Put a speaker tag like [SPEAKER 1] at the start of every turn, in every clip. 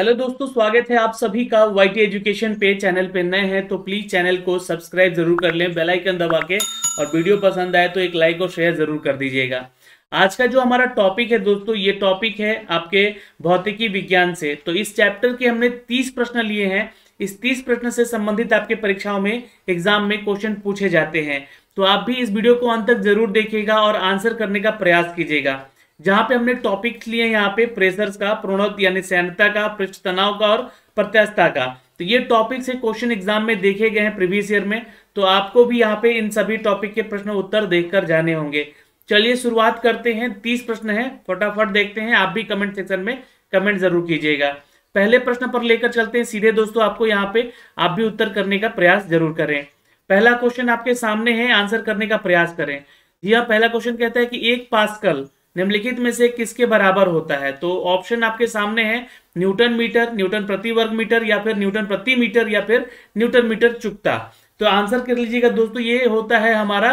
[SPEAKER 1] hello दोस्तों स्वागत है आप सभी का वाईटी एजुकेशन पे चैनल पे नए हैं तो प्लीज चैनल को सब्सक्राइब जरूर कर लें बेल आइकन दबा के और वीडियो पसंद आए तो एक लाइक और शेयर जरूर कर दीजिएगा आज का जो हमारा टॉपिक है दोस्तों ये टॉपिक है आपके भौतिकी विज्ञान से तो इस चैप्टर के हमने तीस प्रश्न लिए हैं इस तीस प्रश्न से संबंधित आपके परीक्षाओं में एग्जाम में क्वेश्चन पूछे जाते हैं तो आप भी इस वीडियो को अंत तक जरूर देखिएगा और आंसर करने का प्रयास कीजिएगा जहां पे हमने टॉपिक्स लिए यहाँ पे प्रेशर्स का प्रोणत यानी सैन्यता का पृष्ठ तनाव का और प्रत्यास्थता का तो ये टॉपिक से क्वेश्चन एग्जाम में देखे गए हैं प्रीवियस ईयर में तो आपको भी यहाँ पे इन सभी टॉपिक के प्रश्न उत्तर देखकर जाने होंगे चलिए शुरुआत करते हैं तीस प्रश्न है फटाफट देखते हैं आप भी कमेंट सेक्शन में कमेंट जरूर कीजिएगा पहले प्रश्न पर लेकर चलते हैं सीधे दोस्तों आपको यहाँ पे आप भी उत्तर करने का प्रयास जरूर करें पहला क्वेश्चन आपके सामने है आंसर करने का प्रयास करें यह हाँ, पहला क्वेश्चन कहता है कि एक पास्कल निम्नलिखित में से किसके बराबर होता है तो ऑप्शन आपके सामने है न्यूटन मीटर न्यूटन प्रति वर्ग मीटर या फिर न्यूटन प्रति मीटर या फिर न्यूटन मीटर चुकता तो आंसर कर लीजिएगा दोस्तों ये होता है हमारा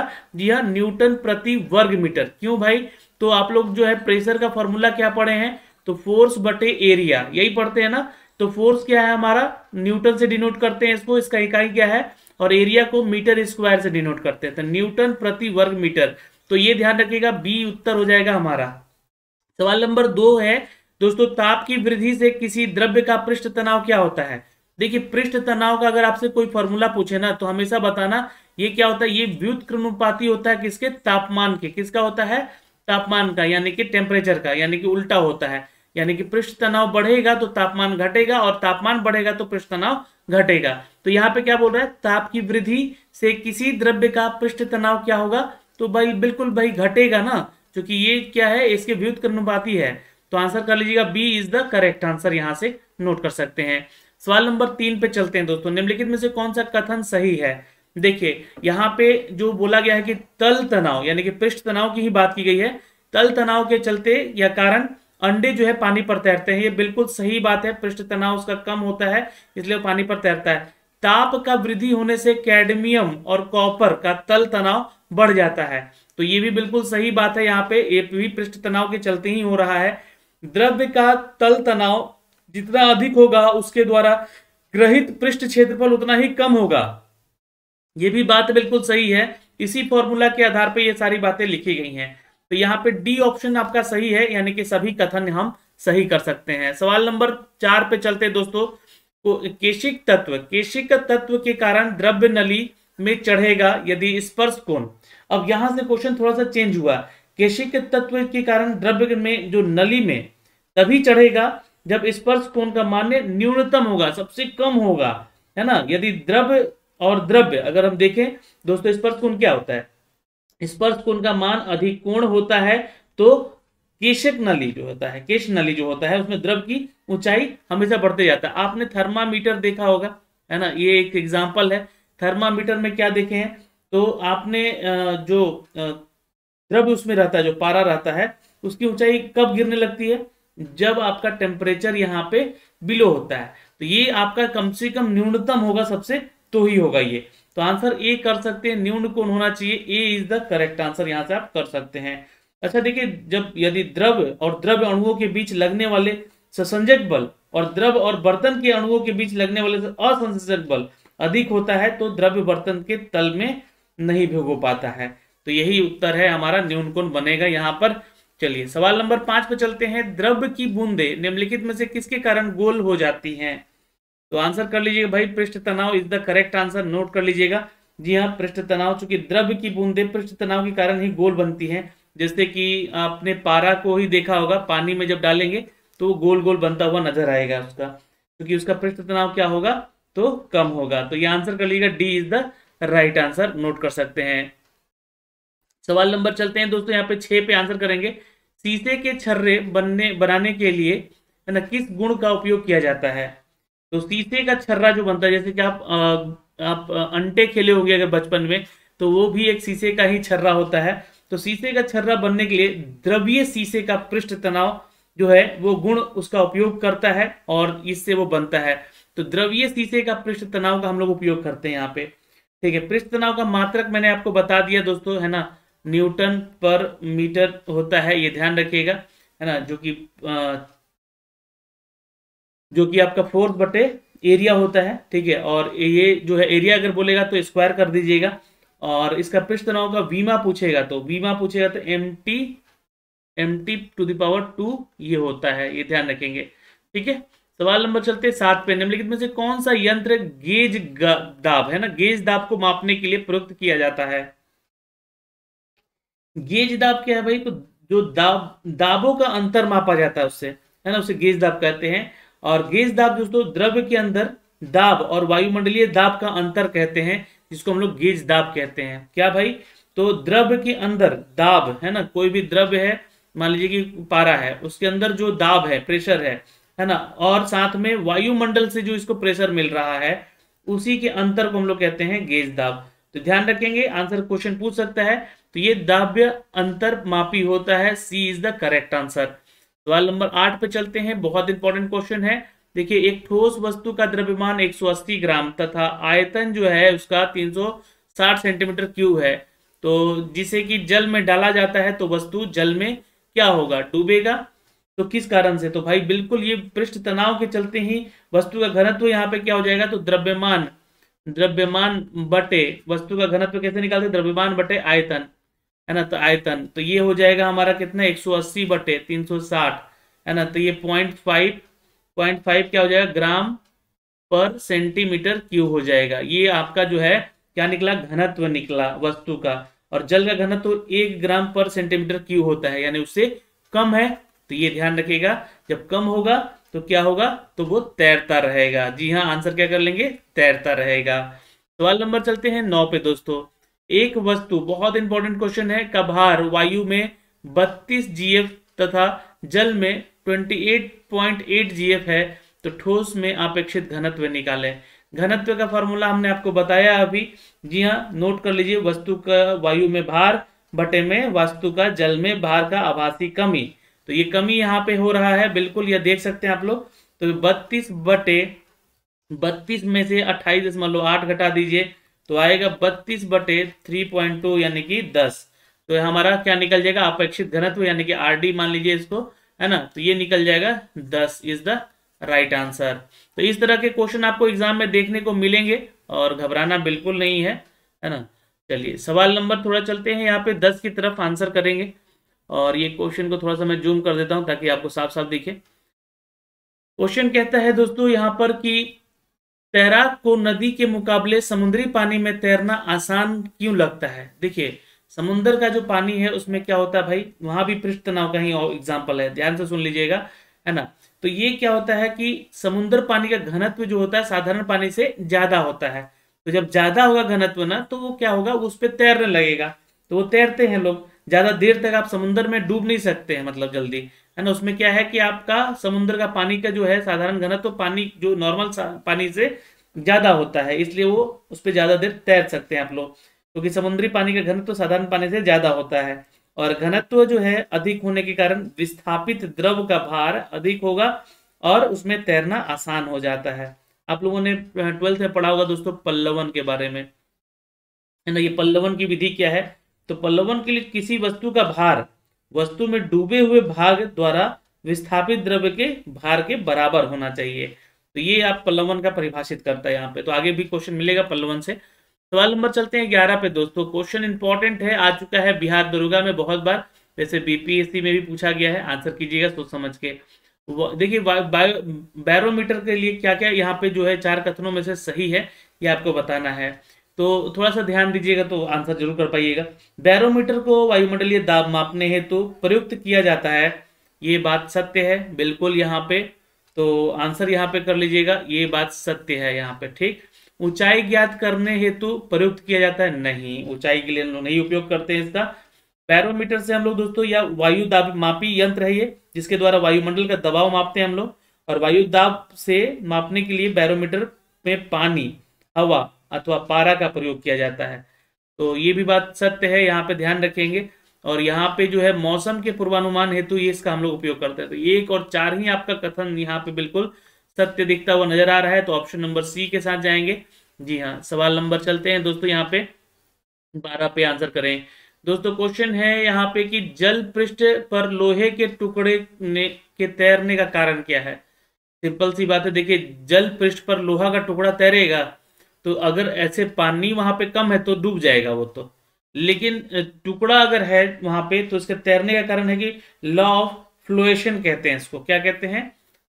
[SPEAKER 1] हाँ न्यूटन प्रति वर्ग मीटर क्यों भाई तो आप लोग जो है प्रेशर का फॉर्मूला क्या पढ़े हैं तो फोर्स बटे एरिया यही पढ़ते हैं ना तो फोर्स क्या है हमारा न्यूटन से डिनोट करते हैं इसको इसका इकाई क्या है और एरिया को मीटर स्क्वायर से डिनोट करते हैं तो न्यूटन प्रति वर्ग मीटर तो ये ध्यान रखिएगा बी उत्तर हो जाएगा हमारा सवाल नंबर दो है दोस्तों ताप की वृद्धि से किसी द्रव्य का पृष्ठ तनाव क्या होता है देखिए पृष्ठ तनाव का अगर आपसे कोई फॉर्मूला पूछे ना तो हमेशा बताना ये क्या होता है ये व्युत होता है किसके तापमान के किसका होता है तापमान का यानी कि टेम्परेचर का यानी कि उल्टा होता है यानी कि पृष्ठ तनाव बढ़ेगा तो तापमान घटेगा और तापमान बढ़ेगा तो पृष्ठ तनाव घटेगा तो यहाँ पे क्या बोल रहा है ताप की वृद्धि से किसी द्रव्य का पृष्ठ तनाव क्या होगा तो भाई बिल्कुल भाई घटेगा ना क्योंकि ये क्या है इसके व्युत्क्रनुपाती है तो आंसर कर लीजिएगा B is the correct answer यहां से नोट कर सकते हैं सवाल नंबर तीन पे चलते हैं दोस्तों निम्नलिखित में से कौन सा कथन सही है देखिए यहाँ पे जो बोला गया है कि तल तनाव यानी कि पृष्ठ तनाव की ही बात की गई है तल तनाव के चलते या कारण अंडे जो है पानी पर तैरते हैं ये बिल्कुल सही बात है पृष्ठ तनाव उसका कम होता है इसलिए पानी पर तैरता है ताप का वृद्धि होने से कैडमियम और कॉपर का तल तनाव बढ़ जाता है तो ये भी बिल्कुल सही बात है यहाँ पे ये भी पृष्ठ तनाव के चलते ही हो रहा है द्रव्य का तल तनाव जितना अधिक होगा उसके द्वारा ग्रहित पृष्ठ क्षेत्रफल उतना ही कम होगा ये भी बात बिल्कुल सही है इसी फॉर्मूला के आधार पर ये सारी बातें लिखी गई हैं तो यहाँ पे डी ऑप्शन आपका सही है यानी कि सभी कथन हम सही कर सकते हैं सवाल नंबर चार पे चलते हैं दोस्तों तो केशिक तत्व केशिक तत्व के कारण द्रव्य नली में चढ़ेगा यदि स्पर्श कोण अब यहां से क्वेश्चन थोड़ा सा चेंज हुआ केशिक के तत्व के कारण द्रव्य में जो नली में तभी चढ़ेगा जब स्पर्श कोण का मान्य न्यूनतम होगा सबसे कम होगा है ना यदि द्रव्य और द्रव्य अगर हम देखें दोस्तों स्पर्श कोण क्या होता है स्पर्श कोण का मान अधिक कोण होता है तो केशक नली जो होता है केश नली जो होता है उसमें द्रव की ऊंचाई हमेशा बढ़ते जाता है आपने थर्मामीटर देखा होगा है ना ये एक एग्जाम्पल है थर्मामीटर में क्या देखे हैं तो आपने जो द्रव उसमें रहता है जो पारा रहता है उसकी ऊंचाई कब गिरने लगती है जब आपका टेम्परेचर यहाँ पे बिलो होता है तो ये आपका कम से कम न्यूनतम होगा सबसे तो ही होगा ये तो आंसर ए कर सकते हैं न्यून कौन होना चाहिए A is the correct answer यहाँ से आप कर सकते हैं अच्छा देखिए जब यदि द्रव्य और द्रव्य अणुओं के बीच लगने वाले ससंजक बल और द्रव और बर्तन के अणुओं के बीच लगने वाले असंजक बल अधिक होता है तो द्रव्य बर्तन के तल में नहीं भिगो पाता है तो यही उत्तर है हमारा न्यून कोण बनेगा यहाँ पर चलिए सवाल नंबर पांच पर चलते हैं द्रव्य की बूंदे निम्नलिखित में से किसके कारण गोल हो जाती हैं तो आंसर कर लीजिएगा भाई पृष्ठ तनाव is the correct answer note कर लीजिएगा जी हाँ पृष्ठ तनाव चूंकि द्रव्य की बूंदे पृष्ठ तनाव के कारण ही गोल बनती है जैसे कि आपने पारा को ही देखा होगा पानी में जब डालेंगे तो गोल गोल बनता हुआ नजर आएगा उसका क्योंकि उसका पृष्ठ तनाव क्या होगा तो कम होगा तो ये आंसर कर लीजिएगा D is the right answer note कर सकते हैं सवाल नंबर चलते हैं दोस्तों यहाँ पे छह पे आंसर करेंगे शीशे के छर्रे बनने बनाने के लिए है ना किस गुण का उपयोग किया जाता है तो शीशे का छर्रा जो बनता है जैसे कि आप आप अंटे खेले होंगे अगर बचपन में तो वो भी एक शीशे का ही छर्रा होता है तो शीशे का छर्रा बनने के लिए द्रव्य शीशे का पृष्ठ तनाव जो है वो गुण उसका उपयोग करता है और इससे वो बनता है तो द्रव्य शीशे का पृष्ठ तनाव का हम लोग उपयोग करते हैं यहाँ पे ठीक है पृष्ठ तनाव का मात्रक मैंने आपको बता दिया दोस्तों है ना न्यूटन पर मीटर होता है ये ध्यान रखिएगा है ना जो कि जो कि आपका फोर्थ बटे एरिया होता है ठीक है और ये जो है एरिया अगर बोलेगा तो स्क्वायर कर दीजिएगा और इसका पृष्ठ तनाव का वीमा पूछेगा तो वीमा पूछेगा तो M T M T to the power two ये होता है ये ध्यान रखेंगे ठीक है सवाल नंबर चलते सात पे निम्नलिखित में से कौन सा यंत्र गेज दाब है ना गेज दाब को मापने के लिए प्रयुक्त किया जाता है गेज दाब क्या है भाई तो जो दाब दाबों का अंतर मापा जाता है उससे है ना उसे गेज दाब कहते हैं और गेज दाब दोस्तों द्रव्य के अंदर दाब और वायुमंडलीय दाब का अंतर कहते हैं जिसको हम लोग गेज दाब कहते हैं क्या भाई तो द्रव्य के अंदर दाब है ना कोई भी द्रव्य है मान लीजिए कि पारा है उसके अंदर जो दाब है प्रेशर है है ना और साथ में वायुमंडल से जो इसको प्रेशर मिल रहा है उसी के अंतर को हम लोग कहते हैं गेज दाब तो ध्यान रखेंगे आंसर क्वेश्चन पूछ सकता है तो ये दाव्य अंतर मापी होता है C is the correct answer सवाल नंबर आठ पे चलते हैं बहुत इंपॉर्टेंट क्वेश्चन है देखिए एक ठोस वस्तु का द्रव्यमान 180 ग्राम तथा आयतन जो है उसका 360 सेंटीमीटर क्यूब है तो जिसे कि जल में डाला जाता है तो वस्तु जल में क्या होगा डूबेगा तो किस कारण से तो भाई बिल्कुल ये पृष्ठ तनाव के चलते ही वस्तु का घनत्व यहाँ पे क्या हो जाएगा तो द्रव्यमान द्रव्यमान बटे वस्तु का घनत्व कैसे निकालते द्रव्यमान बटे आयतन है ना तो आयतन तो ये हो जाएगा हमारा कितना 180 बटे 360 है ना तो ये पॉइंट फाइव पॉइंट फाइव क्या हो जाएगा ग्राम पर सेंटीमीटर क्यू हो जाएगा ये आपका जो है क्या निकला घनत्व निकला वस्तु का और जल का घनत्व एक ग्राम पर सेंटीमीटर क्यू होता है यानी उससे कम है तो ये ध्यान रखिएगा जब कम होगा तो क्या होगा तो वो तैरता रहेगा जी हाँ आंसर क्या कर लेंगे तैरता रहेगा सवाल नंबर चलते हैं नौ पे दोस्तों एक वस्तु बहुत इंपॉर्टेंट क्वेश्चन है कभार वायु में बत्तीस जीएफ तथा जल में 28.8 जीएफ है तो ठोस में अपेक्षित घनत्व निकालें घनत्व का फॉर्मूला हमने आपको बताया अभी जी हाँ नोट कर लीजिए वस्तु का वायु में भार बटे में वस्तु का जल में भार का आभासी कमी तो ये कमी यहाँ पे हो रहा है बिल्कुल ये देख सकते हैं आप लोग तो बत्तीस बटे बत्तीस में से अट्ठाईस दशमलव आठ घटा दीजिए तो आएगा बत्तीस बटे थ्री पॉइंट टू यानी कि दस तो हमारा क्या निकल जाएगा अपेक्षित घनत्व यानी कि आर डी मान लीजिए इसको है ना तो ये निकल जाएगा दस इज द राइट आंसर तो इस तरह के क्वेश्चन आपको एग्जाम में देखने को मिलेंगे और घबराना बिल्कुल नहीं है है ना चलिए सवाल नंबर थोड़ा चलते हैं यहाँ पे दस की तरफ आंसर करेंगे और ये क्वेश्चन को थोड़ा सा मैं जूम कर देता हूँ ताकि आपको साफ साफ दिखे क्वेश्चन कहता है दोस्तों यहाँ पर कि तैराक को नदी के मुकाबले समुद्री पानी में तैरना आसान क्यों लगता है देखिए समुन्द्र का जो पानी है उसमें क्या होता है भाई वहां भी पृष्ठ तनाव का ही एग्जाम्पल है ध्यान से सुन लीजिएगा है ना तो ये क्या होता है कि समुन्द्र पानी का घनत्व जो होता है साधारण पानी से ज्यादा होता है तो जब ज्यादा होगा घनत्व ना तो वो क्या होगा उस पर तैरने लगेगा तो वो तैरते हैं लोग ज़्यादा देर तक आप समुद्र में डूब नहीं सकते हैं मतलब जल्दी है ना उसमें क्या है कि आपका समुद्र का पानी का जो है साधारण घनत्व तो पानी जो नॉर्मल पानी से ज़्यादा होता है इसलिए वो उस पर ज़्यादा देर तैर सकते हैं आप लोग क्योंकि तो समुद्री पानी का घनत्व तो साधारण पानी से ज़्यादा होता है और घनत्व जो है अधिक होने के कारण विस्थापित द्रव का भार अधिक होगा और उसमें तैरना आसान हो जाता है आप लोगों ने ट्वेल्थ में पढ़ा होगा दोस्तों पल्लवन के बारे में है ना ये पल्लवन की विधि क्या है तो पल्लवन के लिए किसी वस्तु का भार वस्तु में डूबे हुए भाग द्वारा विस्थापित द्रव्य के भार के बराबर होना चाहिए तो ये आप पल्लवन का परिभाषित करता है यहाँ पे तो आगे भी क्वेश्चन मिलेगा पल्लवन से सवाल नंबर चलते हैं ग्यारह पे दोस्तों क्वेश्चन इंपॉर्टेंट है आ चुका है बिहार दरोगा में बहुत बार जैसे बीपीएससी में भी पूछा गया है आंसर कीजिएगा सोच समझ के देखिए बैरोमीटर के लिए क्या क्या यहाँ पे जो है चार कथनों में से सही है ये आपको बताना है तो थोड़ा सा ध्यान दीजिएगा तो आंसर जरूर कर पाइएगा बैरोमीटर को वायुमंडलीय दाब मापने हेतु तो प्रयुक्त किया जाता है ये बात सत्य है बिल्कुल यहाँ पे तो आंसर यहाँ पे कर लीजिएगा ये बात सत्य है यहाँ पे ठीक ऊंचाई ज्ञात करने हेतु तो प्रयुक्त किया जाता है नहीं ऊंचाई के लिए हम लोग नहीं उपयोग करते हैं इसका बैरोमीटर से हम लोग दोस्तों या वायु दाब मापी यंत्र है ये जिसके द्वारा वायुमंडल का दबाव मापते हैं हम लोग और वायु दाब से मापने के लिए बैरोमीटर में पानी हवा अथवा पारा का प्रयोग किया जाता है तो ये भी बात सत्य है यहाँ पे ध्यान रखेंगे और यहाँ पे जो है मौसम के पूर्वानुमान हेतु ये इसका हम लोग उपयोग करते हैं तो एक और चार ही आपका कथन यहाँ पे बिल्कुल सत्य दिखता हुआ नजर आ रहा है तो ऑप्शन नंबर सी के साथ जाएंगे जी हाँ सवाल नंबर चलते हैं दोस्तों यहाँ पे बारह पे आंसर करें दोस्तों क्वेश्चन है यहाँ पे कि जल पृष्ठ पर लोहे के टुकड़े ने के तैरने का कारण क्या है सिंपल सी बात है देखिए जल पृष्ठ पर लोहा का टुकड़ा तैरेगा तो अगर ऐसे पानी वहां पे कम है तो डूब जाएगा वो तो लेकिन टुकड़ा अगर है वहां पे तो इसके तैरने का कारण है कि लॉ ऑफ फ्लोएशन कहते हैं इसको क्या कहते हैं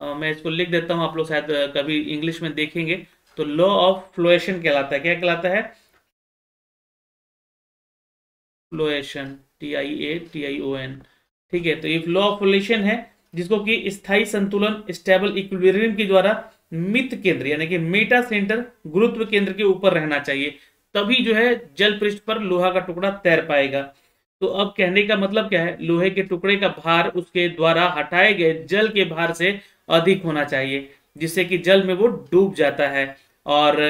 [SPEAKER 1] आ, मैं इसको लिख देता हूं आप लोग शायद कभी इंग्लिश में देखेंगे तो लॉ ऑफ फ्लोएशन कहलाता है क्या कहलाता है flotation T I A T I O N ठीक है तो ये लॉ ऑफ फ्लोएशन है जिसको कि स्थाई संतुलन स्टेबल इक्विलिब्रियम के द्वारा मित केंद्र यानी कि मेटा सेंटर गुरुत्व केंद्र के ऊपर रहना चाहिए तभी जो है जल पृष्ठ पर लोहा का टुकड़ा तैर पाएगा तो अब कहने का मतलब क्या है लोहे के टुकड़े का भार उसके द्वारा हटाए गए जल के भार से अधिक होना चाहिए जिससे कि जल में वो डूब जाता है और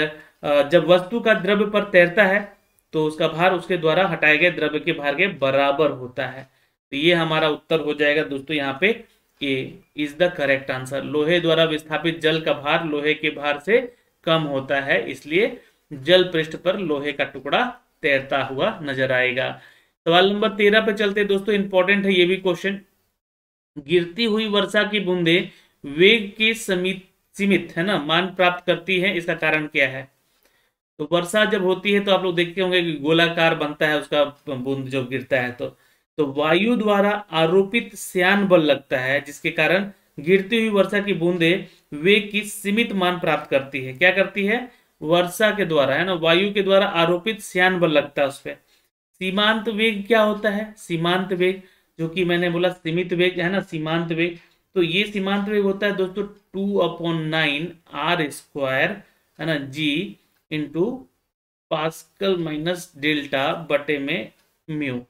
[SPEAKER 1] जब वस्तु का द्रव्य पर तैरता है तो उसका भार उसके द्वारा हटाए गए द्रव्य के भार के बराबर होता है तो ये हमारा उत्तर हो जाएगा दोस्तों यहाँ पे A is the correct answer लोहे द्वारा विस्थापित जल का भार लोहे के भार से कम होता है इसलिए जल पृष्ठ पर लोहे का टुकड़ा तैरता हुआ नजर आएगा सवाल नंबर तेरह पे चलते दोस्तों इंपॉर्टेंट है ये भी क्वेश्चन गिरती हुई वर्षा की बूंदे वेग के समित सीमित है ना मान प्राप्त करती है इसका कारण क्या है तो वर्षा जब होती है तो आप लोग देखते होंगे कि गोलाकार बनता है उसका बूंद जब गिरता है तो तो वायु द्वारा आरोपित श्यान बल लगता है जिसके कारण गिरती हुई वर्षा की बूंदे वेग की सीमित मान प्राप्त करती है क्या करती है वर्षा के द्वारा है ना वायु के द्वारा आरोपित श्यान बल लगता है उस पर सीमांत वेग क्या होता है सीमांत वेग जो कि मैंने बोला सीमित वेग है ना सीमांत वेग तो ये सीमांत वेग होता है दोस्तों two upon nine R square है ना G into pascal minus delta बटे में म्यू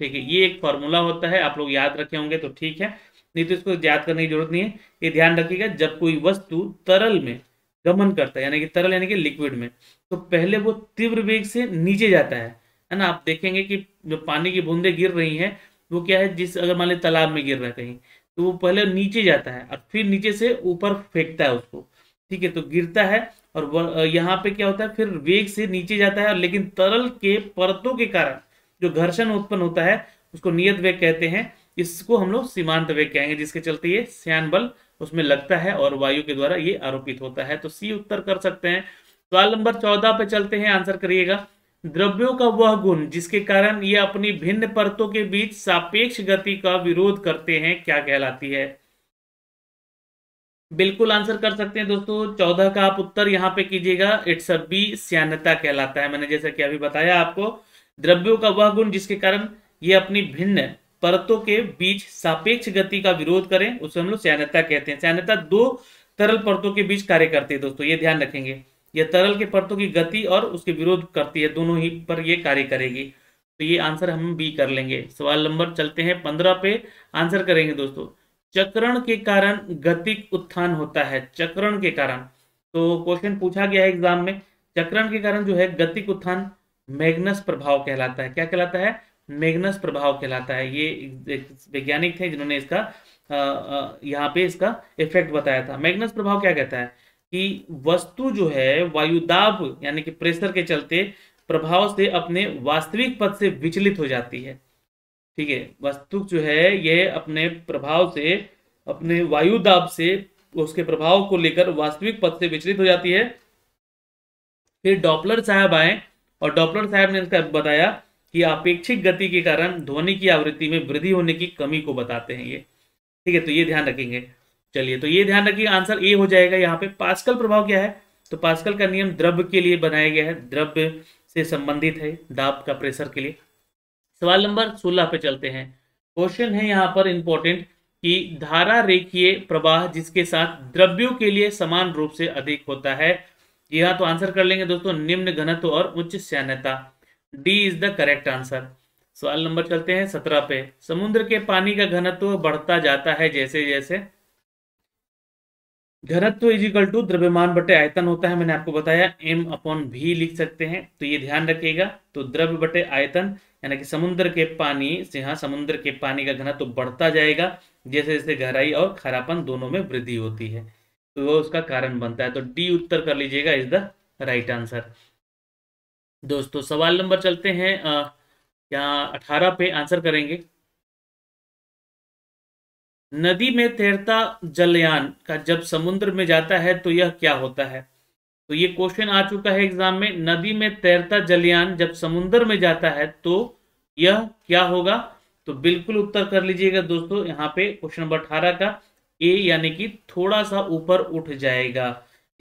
[SPEAKER 1] ठीक है ये एक फॉर्मूला होता है आप लोग याद रखे होंगे तो ठीक है नहीं तो इसको याद करने की जरूरत नहीं है ये ध्यान रखिएगा जब कोई वस्तु तरल में गमन करता है यानी कि तरल यानी कि लिक्विड में तो पहले वो तीव्र वेग से नीचे जाता है है ना आप देखेंगे कि जो पानी की बूंदे गिर रही हैं वो क्या है जिस अगर मान लीजिए तालाब में गिर रहा है कहीं तो वो पहले नीचे जाता है और फिर नीचे से ऊपर फेंकता है उसको ठीक है तो गिरता है और यहाँ पे क्या होता है फिर वेग से नीचे जाता है लेकिन तरल के परतों के कारण जो घर्षण उत्पन्न होता है उसको नियत वेग कहते हैं इसको हम लोग सीमांत वेग कहेंगे जिसके चलते ये श्यान बल उसमें लगता है और वायु के द्वारा ये आरोपित होता है तो सी उत्तर कर सकते हैं सवाल नंबर चौदह पे चलते हैं आंसर करिएगा द्रव्यों का वह गुण जिसके कारण ये अपनी भिन्न परतों के बीच सापेक्ष गति का विरोध करते हैं क्या कहलाती है बिल्कुल आंसर कर सकते हैं दोस्तों चौदह का आप उत्तर यहाँ पे कीजिएगा इट्स बी सियानता कहलाता है मैंने जैसा कि अभी बताया आपको द्रव्यों का वह गुण जिसके कारण ये अपनी भिन्न परतों के बीच सापेक्ष गति का विरोध करें उसे हम लोग सैन्यता कहते हैं सैन्यता दो तरल परतों के बीच कार्य करती है दोस्तों ये ध्यान रखेंगे यह तरल के परतों की गति और उसके विरोध करती है दोनों ही पर यह कार्य करेगी तो ये आंसर हम बी कर लेंगे सवाल नंबर चलते हैं पंद्रह पे आंसर करेंगे दोस्तों चक्रण के कारण गतिक उत्थान होता है चक्रण के कारण तो क्वेश्चन पूछा गया है एग्जाम में चक्रण के कारण जो है गतिक उत्थान मैग्नस प्रभाव कहलाता है क्या कहलाता है मैग्नस प्रभाव कहलाता है ये वैज्ञानिक थे जिन्होंने इसका यहाँ पे इसका इफेक्ट बताया था मैग्नस प्रभाव क्या कहता है कि वस्तु जो है वायुदाब यानी कि प्रेशर के चलते प्रभाव से अपने वास्तविक पद से विचलित हो जाती है ठीक है वस्तु जो है यह अपने प्रभाव से अपने वायुदाब से उसके प्रभाव को लेकर वास्तविक पद से विचलित हो जाती है फिर डॉपलर साहब आए और डॉपलर साहब ने इसका बताया कि अपेक्षिक गति के कारण ध्वनि की आवृत्ति में वृद्धि होने की कमी को बताते हैं ये ठीक है तो ये ध्यान रखेंगे चलिए तो ये ध्यान रखिए आंसर ए हो जाएगा यहाँ पे पास्कल प्रभाव क्या है तो पास्कल का नियम द्रव्य के लिए बनाया गया है द्रव्य से संबंधित है दाब का प्रेशर के लिए सवाल नंबर सोलह पे चलते हैं क्वेश्चन है यहाँ पर इंपॉर्टेंट कि धारा रेखीय प्रवाह जिसके साथ द्रव्यों के लिए समान रूप से अधिक होता है या तो आंसर कर लेंगे दोस्तों निम्न घनत्व और उच्च सैन्यता D is the correct answer सवाल नंबर चलते हैं सत्रह पे समुद्र के पानी का घनत्व बढ़ता जाता है जैसे जैसे घनत्व इक्वल टू द्रव्यमान बटे आयतन होता है मैंने आपको बताया एम अपॉन भी लिख सकते हैं तो ये ध्यान रखिएगा तो द्रव्य बटे आयतन यानी कि समुद्र के पानी से हाँ समुद्र के पानी का घनत्व बढ़ता जाएगा जैसे जैसे गहराई और खरापन दोनों में वृद्धि होती है तो वह उसका कारण बनता है तो डी उत्तर कर लीजिएगा इज द राइट आंसर दोस्तों सवाल नंबर चलते हैं क्या अठारह पे आंसर करेंगे नदी में तैरता जलयान का जब समुद्र में जाता है तो यह क्या होता है तो ये क्वेश्चन आ चुका है एग्जाम में नदी में तैरता जलयान जब समुद्र में जाता है तो यह क्या होगा तो बिल्कुल उत्तर कर लीजिएगा दोस्तों यहाँ पे क्वेश्चन नंबर अठारह का ए यानी कि थोड़ा सा ऊपर उठ जाएगा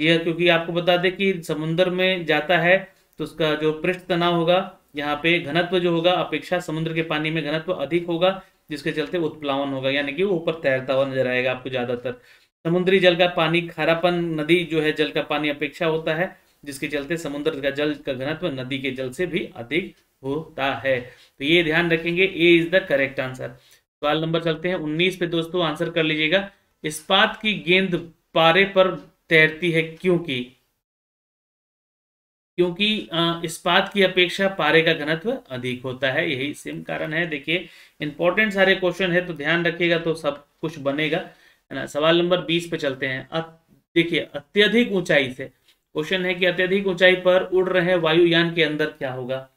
[SPEAKER 1] यह क्योंकि आपको बता दें कि समुद्र में जाता है तो उसका जो पृष्ठ तनाव होगा यहाँ पे घनत्व जो होगा अपेक्षा समुद्र के पानी में घनत्व अधिक होगा जिसके चलते उत्प्लावन होगा यानी कि वो ऊपर तैरता हुआ नजर आएगा आपको ज़्यादातर समुद्री जल का पानी खारापन नदी जो है जल का पानी अपेक्षा होता है जिसके चलते समुद्र का जल का घनत्व नदी के जल से भी अधिक होता है तो ये ध्यान रखेंगे A is the correct answer सवाल नंबर चलते हैं उन्नीस पे दोस्तों आंसर कर लीजिएगा इस्पात की गेंद पारे पर तैरती है क्योंकि क्योंकि इस्पात की अपेक्षा पारे का घनत्व अधिक होता है यही सेम कारण है देखिए इंपॉर्टेंट सारे क्वेश्चन है तो ध्यान रखिएगा तो सब कुछ बनेगा है ना सवाल नंबर बीस पे चलते हैं देखिए अत्यधिक ऊंचाई से क्वेश्चन है कि अत्यधिक ऊंचाई पर उड़ रहे वायुयान के अंदर क्या होगा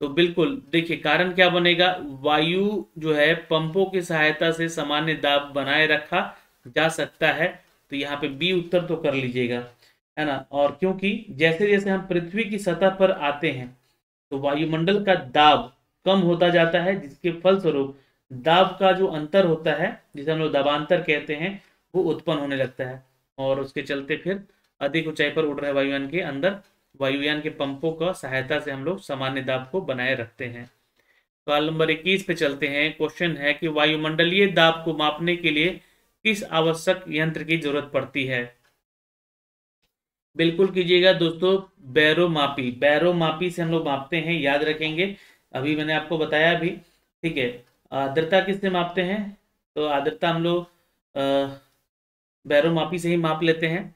[SPEAKER 1] तो बिल्कुल देखिए कारण क्या बनेगा वायु जो है पंपों की सहायता से सामान्य दाब बनाए रखा जा सकता है तो यहाँ पे बी उत्तर तो कर लीजिएगा है ना और क्योंकि जैसे जैसे हम पृथ्वी की सतह पर आते हैं तो वायुमंडल का दाब कम होता जाता है जिसके फलस्वरूप दाब का जो अंतर होता है जिसे हम लोग दाबांतर कहते हैं वो उत्पन्न होने लगता है और उसके चलते फिर अधिक ऊंचाई पर उड़ रहे वायुयान के अंदर वायुयान के पंपों का सहायता से हम लोग सामान्य दाब को बनाए रखते हैं सवाल नंबर इक्कीस पे चलते हैं क्वेश्चन है कि वायुमंडलीय दाब को मापने के लिए किस आवश्यक यंत्र की जरूरत पड़ती है बिल्कुल कीजिएगा दोस्तों बैरोमापी बैरोमापी से हम लोग मापते हैं याद रखेंगे अभी मैंने आपको बताया भी ठीक है आर्द्रता किससे मापते हैं तो आर्द्रता हम लोग बैरोमापी से ही माप लेते हैं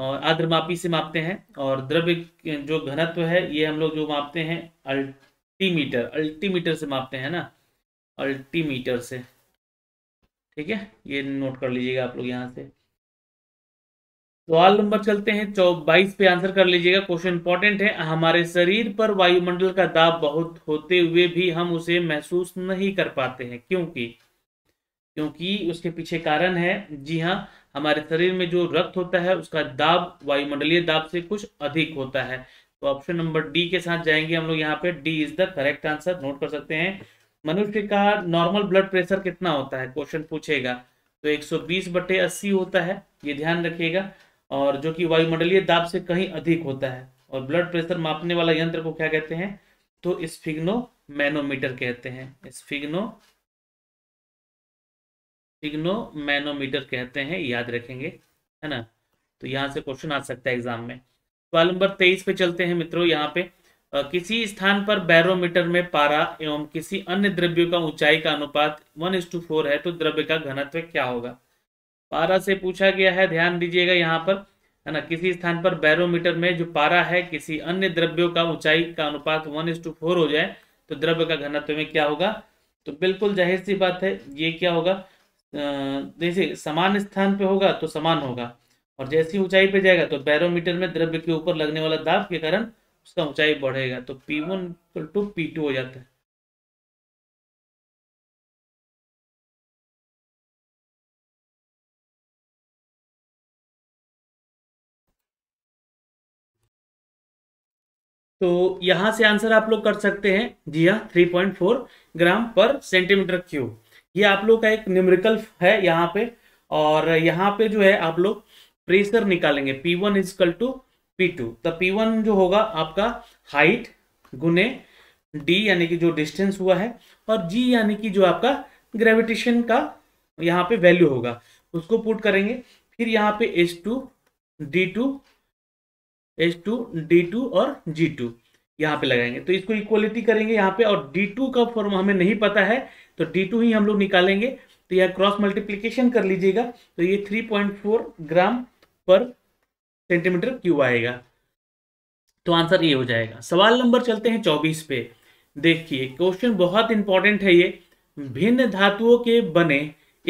[SPEAKER 1] और आद्रमापी से मापते हैं और द्रव्य जो घनत्व है ये हम लोग जो मापते हैं अल्टीमीटर अल्टीमीटर से मापते हैं ना अल्टीमीटर से ठीक है ये नोट कर लीजिएगा आप लोग यहाँ से सवाल नंबर चलते हैं चौ बाईस पे आंसर कर लीजिएगा क्वेश्चन इंपॉर्टेंट है हमारे शरीर पर वायुमंडल का दाब बहुत होते हुए भी हम उसे महसूस नहीं कर पाते हैं क्योंकि क्योंकि उसके पीछे कारण है जी हाँ हमारे शरीर में जो रक्त होता है उसका दाब वायुमंडलीय दाब से कुछ अधिक होता है तो ऑप्शन नंबर डी के साथ जाएंगे हम लोग यहाँ पे D is the correct answer note कर सकते हैं मनुष्य का नॉर्मल ब्लड प्रेशर कितना होता है क्वेश्चन पूछेगा तो 120 बटे 80 होता है ये ध्यान रखिएगा और जो कि वायुमंडलीय दाब से कहीं अधिक होता है और ब्लड प्रेशर मापने वाला यंत्र को क्या कहते हैं तो स्फिग्नो मैनोमीटर कहते हैं स्फिग्नो सिग्नोमैनोमीटर कहते हैं याद रखेंगे है ना तो यहाँ से क्वेश्चन आ सकता है एग्जाम में सवाल नंबर तेईस पे चलते हैं मित्रों यहाँ पे आ, किसी स्थान पर बैरोमीटर में पारा एवं किसी अन्य द्रव्यों का ऊंचाई का अनुपात वन इस टू फोर है तो द्रव्य का घनत्व क्या होगा पारा से पूछा गया है ध्यान दीजिएगा यहाँ पर है ना किसी स्थान पर बैरोमीटर में जो पारा है किसी अन्य द्रव्यों का ऊंचाई का अनुपात वन इस टू फोर हो जाए तो द्रव्य का घनत्व में क्या होगा तो बिल्कुल जाहिर सी बात है ये क्या होगा जैसे समान स्थान पे होगा तो समान होगा और जैसी ऊंचाई पे जाएगा तो बैरोमीटर में द्रव्य के ऊपर लगने वाला दाब के कारण उसका ऊंचाई बढ़ेगा तो P one to P two हो जाता है तो यहां से आंसर आप लोग कर सकते हैं जी हाँ थ्री पॉइंट फोर ग्राम पर सेंटीमीटर क्यूब ये आप लोग का एक न्यूमरिकल है यहाँ पे और यहाँ पे जो है आप लोग प्रेशर निकालेंगे P1 one equal to P two तो P1 जो होगा आपका हाइट गुने d यानी कि जो डिस्टेंस हुआ है और g यानी कि जो आपका ग्रेविटेशन का यहाँ पे वैल्यू होगा उसको पुट करेंगे फिर यहाँ पे H2 D2 H2 D2 और G2 यहाँ पे लगाएंगे तो इसको इक्वलिटी करेंगे यहाँ पे और D2 का फॉर्म हमें नहीं पता है तो डी टू ही हम लोग निकालेंगे तो यह क्रॉस मल्टीप्लीकेशन कर लीजिएगा तो ये थ्री पॉइंट फोर ग्राम पर सेंटीमीटर क्यूब आएगा तो आंसर ये हो जाएगा सवाल नंबर चलते हैं चौबीस पे देखिए क्वेश्चन बहुत इंपॉर्टेंट है ये भिन्न धातुओं के बने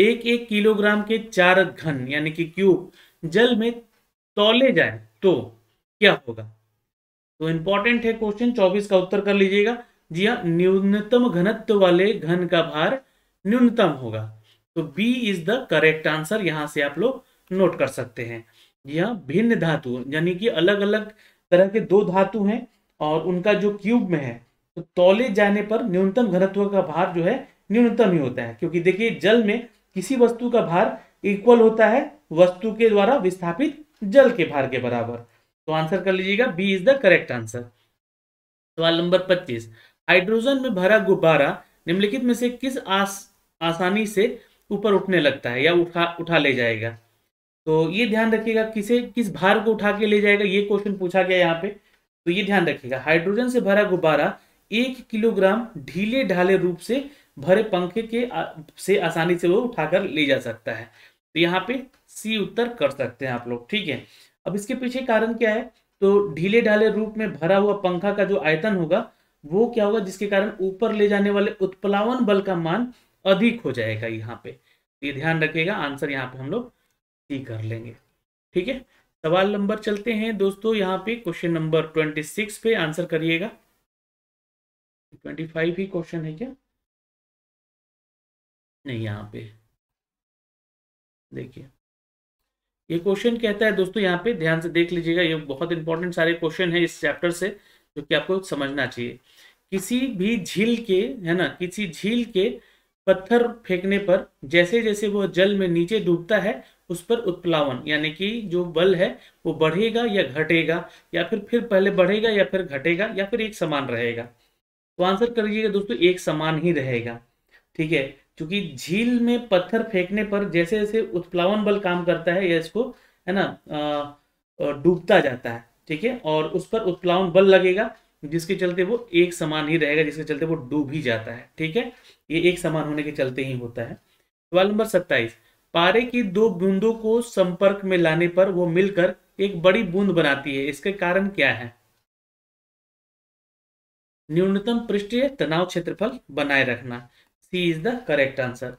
[SPEAKER 1] एक एक किलोग्राम के चार घन यानी कि क्यूब जल में तौले जाए तो क्या होगा तो इंपॉर्टेंट है क्वेश्चन चौबीस का उत्तर कर लीजिएगा जी हाँ न्यूनतम घनत्व वाले घन का भार न्यूनतम होगा तो B is the correct answer यहाँ से आप लोग नोट कर सकते हैं जी हाँ भिन्न धातु यानी कि अलग अलग तरह के दो धातु हैं और उनका जो क्यूब में है तो तौले जाने पर न्यूनतम घनत्व का भार जो है न्यूनतम ही होता है क्योंकि देखिए जल में किसी वस्तु का भार इक्वल होता है वस्तु के द्वारा विस्थापित जल के भार के बराबर तो आंसर कर लीजिएगा B is the correct answer सवाल नंबर पच्चीस हाइड्रोजन में भरा गुब्बारा निम्नलिखित में से किस आस आसानी से ऊपर उठने लगता है या उठा उठा ले जाएगा तो ये ध्यान रखिएगा किसे किस भार को उठा के ले जाएगा ये क्वेश्चन पूछा गया यहाँ पे तो ये ध्यान रखिएगा हाइड्रोजन से भरा गुब्बारा एक किलोग्राम ढीले ढाले रूप से भरे पंखे के आ, से आसानी से वो उठाकर ले जा सकता है तो यहाँ पे सी उत्तर कर सकते हैं आप लोग ठीक है अब इसके पीछे कारण क्या है तो ढीले ढाले रूप में भरा हुआ पंखा का जो आयतन होगा वो क्या होगा जिसके कारण ऊपर ले जाने वाले उत्प्लावन बल का मान अधिक हो जाएगा यहाँ पे तो ये ध्यान रखिएगा आंसर यहाँ पे हम लोग सी कर लेंगे ठीक है सवाल नंबर चलते हैं दोस्तों यहाँ पे क्वेश्चन नंबर ट्वेंटी सिक्स पे आंसर करिएगा ट्वेंटी फाइव ही क्वेश्चन है क्या नहीं यहाँ पे देखिए ये क्वेश्चन कहता है दोस्तों यहाँ पे ध्यान से देख लीजिएगा ये बहुत इंपॉर्टेंट सारे क्वेश्चन है इस चैप्टर से जो कि आपको समझना चाहिए किसी भी झील के है ना किसी झील के पत्थर फेंकने पर जैसे जैसे वह जल में नीचे डूबता है उस पर उत्प्लावन यानी कि जो बल है वो बढ़ेगा या घटेगा या फिर फिर पहले बढ़ेगा या फिर घटेगा या फिर एक समान रहेगा तो आंसर कर लीजिएगा दोस्तों एक समान ही रहेगा ठीक है क्योंकि झील में पत्थर फेंकने पर जैसे जैसे उत्प्लावन बल काम करता है या इसको है ना डूबता जाता है ठीक है और उस पर उत्प्लावन बल लगेगा जिसके चलते वो एक समान ही रहेगा जिसके चलते वो डूब ही जाता है ठीक है ये एक समान होने के चलते ही होता है सवाल नंबर सत्ताईस पारे की दो बूंदों को संपर्क में लाने पर वो मिलकर एक बड़ी बूंद बनाती है इसके कारण क्या है न्यूनतम पृष्ठीय तनाव क्षेत्रफल बनाए रखना C is the correct answer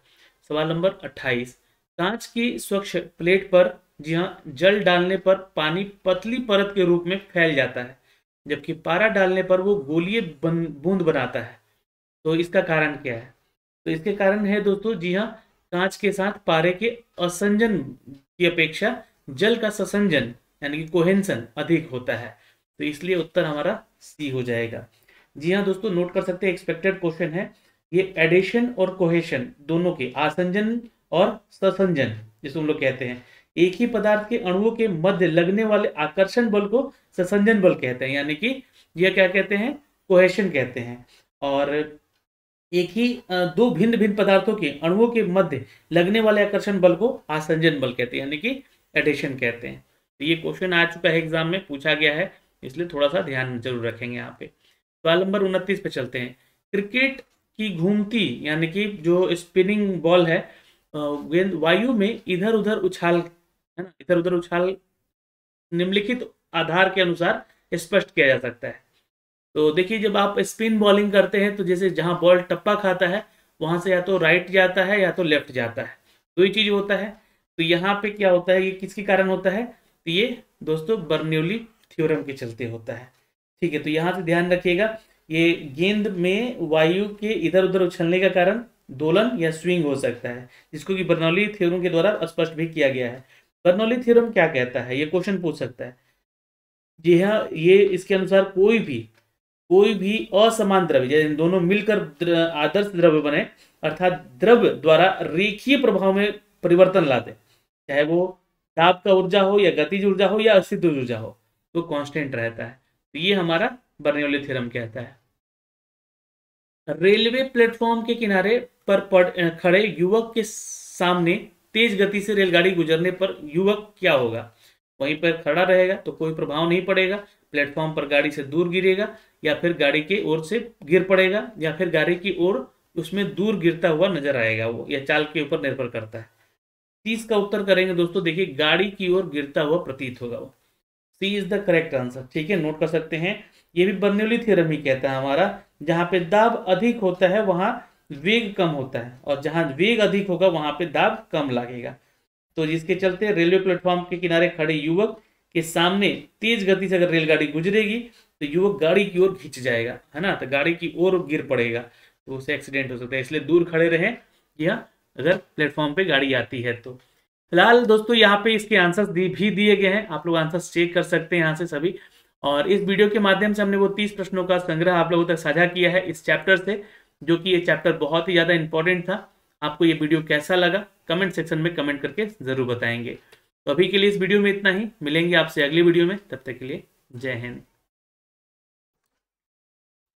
[SPEAKER 1] सवाल नंबर अट्ठाईस कांच की स्वच्छ प्लेट पर जी हाँ जल डालने पर पानी पतली परत के रूप में फैल जाता है जबकि पारा डालने पर वो गोलीय बूंद बनाता है तो इसका कारण क्या है तो इसके कारण है दोस्तों जी हाँ कांच के साथ पारे के असंजन की अपेक्षा जल का ससंजन यानी कि कोहेंसन अधिक होता है तो इसलिए उत्तर हमारा सी हो जाएगा जी हाँ दोस्तों नोट कर सकते हैं एक्सपेक्टेड क्वेश्चन है ये एडिशन और कोहेशन दोनों के आसंजन और ससंजन जिसको हम लोग कहते हैं एक ही पदार्थ के अणुओं के मध्य लगने वाले आकर्षण बल को ससंजन बल कहते हैं यानी कि यह क्या कहते हैं कोहेशन कहते हैं और एक ही दो भिन्न भिन्न पदार्थों के अणुओं के मध्य लगने वाले आकर्षण बल को आसंजन बल कहते हैं यानी कि एडिशन कहते हैं तो ये क्वेश्चन आ चुका है एग्जाम में पूछा गया है इसलिए थोड़ा सा ध्यान जरूर रखेंगे यहाँ पे सवाल नंबर उनतीस पे चलते हैं क्रिकेट की घूमती यानी कि जो स्पिनिंग बॉल है गेंद वायु में इधर उधर उछाल है ना इधर उधर उछाल निम्नलिखित आधार के अनुसार स्पष्ट किया जा सकता है तो देखिए जब आप स्पिन बॉलिंग करते हैं तो जैसे जहां बॉल टप्पा खाता है वहां से या तो राइट जाता है या तो लेफ्ट जाता है दो ही चीज होता है तो यहाँ पे क्या होता है ये किसके कारण होता है तो ये दोस्तों बर्न्यूली थ्योरम के चलते होता है ठीक है तो यहाँ से ध्यान रखिएगा ये गेंद में वायु के इधर उधर उछलने का कारण दोलन या स्विंग हो सकता है जिसको कि बर्नौली थ्योरम के द्वारा स्पष्ट भी किया गया है बर्नौली थ्योरम क्या कहता है ये क्वेश्चन पूछ सकता है जी हाँ ये इसके अनुसार कोई भी कोई भी असमान द्रव्य जैसे दोनों मिलकर आदर्श द्रव्य बने अर्थात द्रव्य द्वारा रेखीय प्रभाव में परिवर्तन लाते चाहे वो ताप का ऊर्जा हो या गतिज ऊर्जा हो या अस्तित्व ऊर्जा हो वो तो कांस्टेंट रहता है तो ये हमारा बर्नौली थ्योरम कहता है रेलवे प्लेटफॉर्म के किनारे पर खड़े युवक के सामने तेज गति से रेलगाड़ी गुजरने पर युवक क्या होगा वहीं पर खड़ा रहेगा तो कोई प्रभाव नहीं पड़ेगा प्लेटफॉर्म पर गाड़ी से दूर गिरेगा या फिर गाड़ी की ओर से गिर पड़ेगा या फिर गाड़ी की ओर उसमें दूर गिरता हुआ नजर आएगा वो या चाल के ऊपर निर्भर करता है तीस का उत्तर करेंगे दोस्तों देखिए गाड़ी की ओर गिरता हुआ प्रतीत होगा वो C is the correct answer ठीक है नोट कर सकते हैं ये भी बर्न्यूली थ्योरम ही कहता है हमारा जहाँ पे दाब अधिक होता है वहां वेग कम होता है और जहां वेग अधिक होगा वहां पे दाब कम लगेगा तो जिसके चलते रेलवे प्लेटफॉर्म के किनारे खड़े युवक के सामने तेज गति से अगर रेलगाड़ी गुजरेगी तो युवक गाड़ी की ओर खींच जाएगा है ना तो गाड़ी की ओर गिर पड़ेगा तो उसे एक्सीडेंट हो सकता है इसलिए दूर खड़े रहे या अगर प्लेटफॉर्म पे गाड़ी आती है तो फिलहाल दोस्तों यहाँ पे इसके आंसर दी, भी दिए गए हैं आप लोग आंसर चेक कर सकते हैं यहाँ से सभी और इस वीडियो के माध्यम से हमने वो तीस प्रश्नों का संग्रह आप लोगों तक साझा किया है इस चैप्टर से जो कि ये चैप्टर बहुत ही ज़्यादा इंपॉर्टेंट था आपको ये वीडियो कैसा लगा कमेंट सेक्शन में कमेंट करके ज़रूर बताएंगे तो अभी के लिए इस वीडियो में इतना ही मिलेंगे आपसे अगली वीडियो में तब तक के लिए जय हिंद